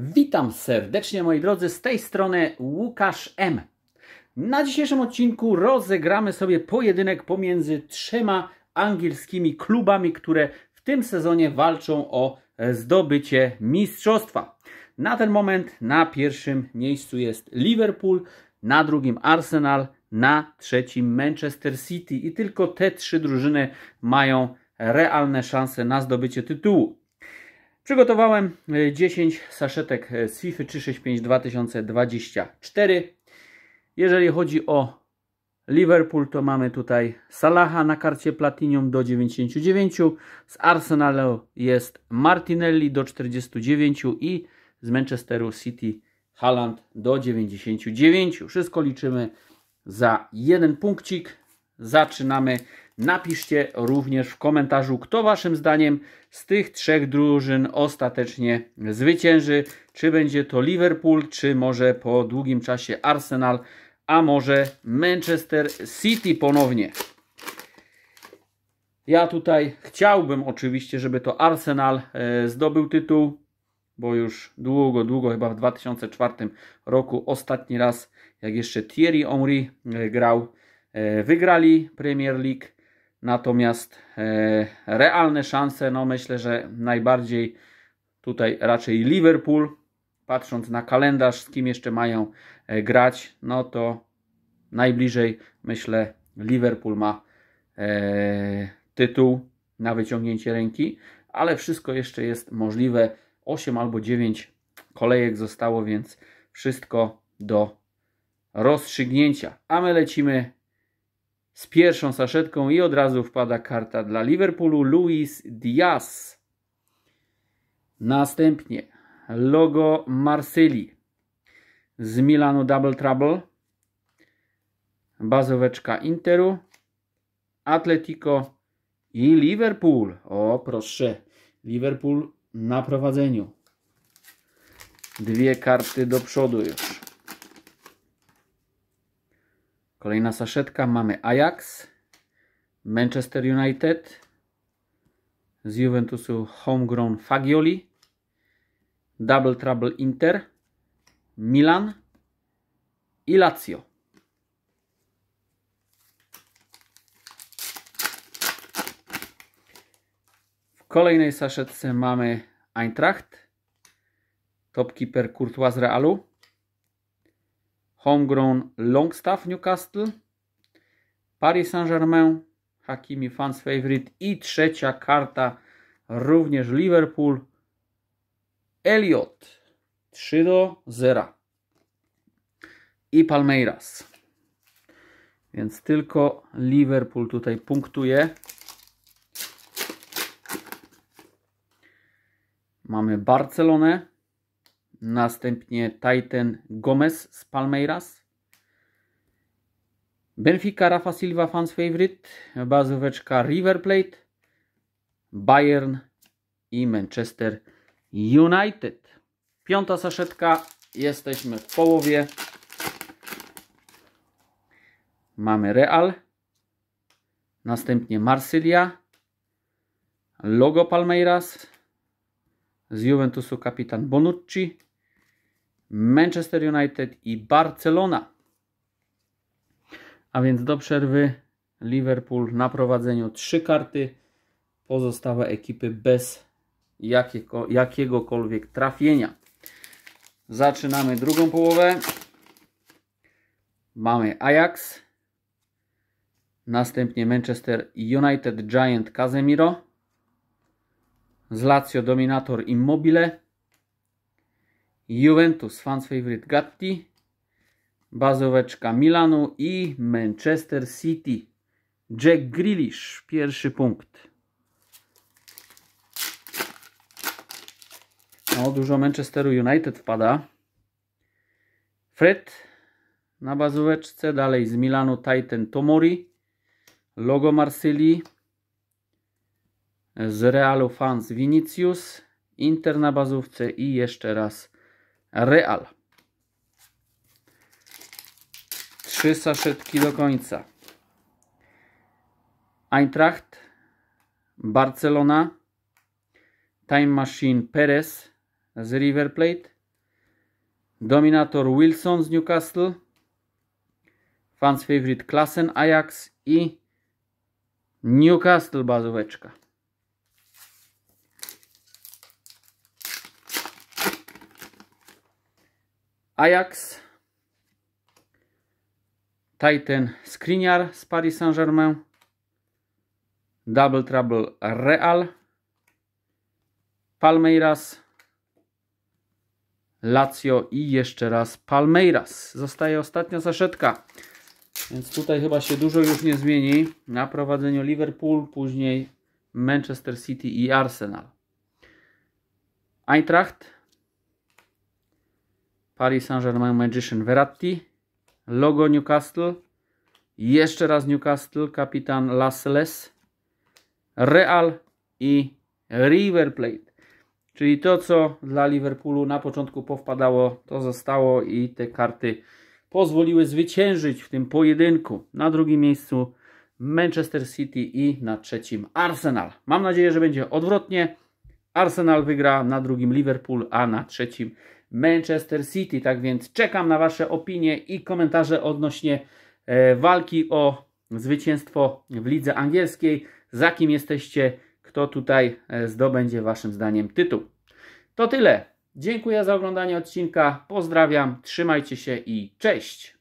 Witam serdecznie moi drodzy, z tej strony Łukasz M. Na dzisiejszym odcinku rozegramy sobie pojedynek pomiędzy trzema angielskimi klubami, które w tym sezonie walczą o zdobycie mistrzostwa. Na ten moment na pierwszym miejscu jest Liverpool, na drugim Arsenal, na trzecim Manchester City i tylko te trzy drużyny mają realne szanse na zdobycie tytułu. Przygotowałem 10 e, saszetek e, z FIFA 365 2024. Jeżeli chodzi o Liverpool, to mamy tutaj Salaha na karcie Platinium do 99. Z Arsenalu jest Martinelli do 49 i z Manchesteru City Haaland do 99. Wszystko liczymy za jeden punkcik. Zaczynamy Napiszcie również w komentarzu, kto waszym zdaniem z tych trzech drużyn ostatecznie zwycięży. Czy będzie to Liverpool, czy może po długim czasie Arsenal, a może Manchester City ponownie. Ja tutaj chciałbym oczywiście, żeby to Arsenal e, zdobył tytuł, bo już długo, długo, chyba w 2004 roku ostatni raz, jak jeszcze Thierry Henry e, grał, e, wygrali Premier League. Natomiast e, realne szanse, no myślę, że najbardziej tutaj raczej Liverpool, patrząc na kalendarz, z kim jeszcze mają e, grać, no to najbliżej myślę Liverpool ma e, tytuł na wyciągnięcie ręki, ale wszystko jeszcze jest możliwe. 8 albo 9 kolejek zostało, więc wszystko do rozstrzygnięcia. A my lecimy z pierwszą saszetką i od razu wpada karta dla Liverpoolu Luis Diaz. Następnie logo Marsylii z Milanu Double Trouble, bazoweczka Interu, Atletico i Liverpool. O proszę, Liverpool na prowadzeniu. Dwie karty do przodu już. Kolejna saszetka. Mamy Ajax, Manchester United, z Juventusu Homegrown Fagioli, Double Trouble Inter, Milan i Lazio. W kolejnej saszetce mamy Eintracht, topkeeper Courtois z Realu, homegrown Longstaff Newcastle, Paris Saint-Germain, Hakimi fans favorite i trzecia karta również Liverpool, Elliot 3 do 0 i Palmeiras. Więc tylko Liverpool tutaj punktuje. Mamy Barcelonę, Następnie Titan Gomez z Palmeiras. Benfica Rafa Silva fans favorite. Bazóweczka River Plate. Bayern i Manchester United. Piąta saszetka. Jesteśmy w połowie. Mamy Real. Następnie Marsylia. Logo Palmeiras. Z Juventusu kapitan Bonucci. Manchester United i Barcelona. A więc do przerwy Liverpool na prowadzeniu 3 karty, pozostałe ekipy bez jakiego, jakiegokolwiek trafienia. Zaczynamy drugą połowę. Mamy Ajax, następnie Manchester United Giant Casemiro, z Lazio Dominator Immobile, Juventus, fans favorite Gatti, bazóweczka Milanu i Manchester City. Jack Grealish, pierwszy punkt. No, dużo Manchesteru United wpada. Fred na bazóweczce, dalej z Milanu Titan Tomori, logo Marsylii, z Realu Fans Vinicius, Inter na bazówce i jeszcze raz Real. Trzy saszetki do końca. Eintracht, Barcelona, Time Machine Perez z River Plate, Dominator Wilson z Newcastle, Fans Favorite Klassen Ajax i Newcastle bazóweczka. Ajax, Titan Skriniar z Paris Saint-Germain, Double Trouble Real, Palmeiras, Lazio i jeszcze raz Palmeiras. Zostaje ostatnia zaszetka. Więc tutaj chyba się dużo już nie zmieni. Na prowadzeniu Liverpool, później Manchester City i Arsenal. Eintracht Paris Saint-Germain Magician Verratti, logo Newcastle, jeszcze raz Newcastle, kapitan Lascelles, Real i River Plate. Czyli to, co dla Liverpoolu na początku powpadało, to zostało i te karty pozwoliły zwyciężyć w tym pojedynku. Na drugim miejscu Manchester City i na trzecim Arsenal. Mam nadzieję, że będzie odwrotnie. Arsenal wygra na drugim Liverpool, a na trzecim Manchester City. Tak więc czekam na Wasze opinie i komentarze odnośnie e, walki o zwycięstwo w lidze angielskiej. Za kim jesteście? Kto tutaj e, zdobędzie Waszym zdaniem tytuł? To tyle. Dziękuję za oglądanie odcinka. Pozdrawiam, trzymajcie się i cześć!